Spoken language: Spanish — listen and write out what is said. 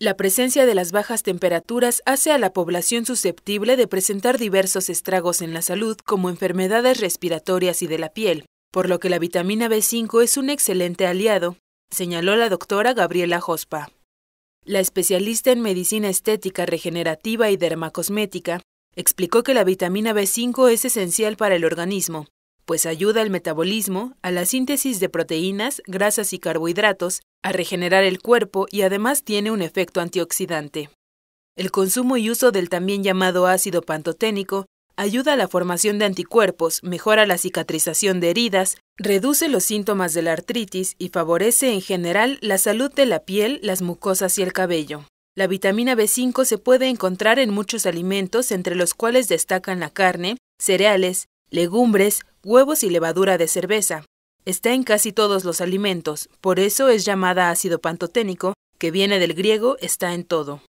La presencia de las bajas temperaturas hace a la población susceptible de presentar diversos estragos en la salud, como enfermedades respiratorias y de la piel, por lo que la vitamina B5 es un excelente aliado, señaló la doctora Gabriela Jospa. La especialista en medicina estética regenerativa y dermacosmética explicó que la vitamina B5 es esencial para el organismo, pues ayuda al metabolismo, a la síntesis de proteínas, grasas y carbohidratos, a regenerar el cuerpo y además tiene un efecto antioxidante. El consumo y uso del también llamado ácido pantoténico ayuda a la formación de anticuerpos, mejora la cicatrización de heridas, reduce los síntomas de la artritis y favorece en general la salud de la piel, las mucosas y el cabello. La vitamina B5 se puede encontrar en muchos alimentos entre los cuales destacan la carne, cereales, legumbres, huevos y levadura de cerveza. Está en casi todos los alimentos, por eso es llamada ácido pantoténico, que viene del griego está en todo.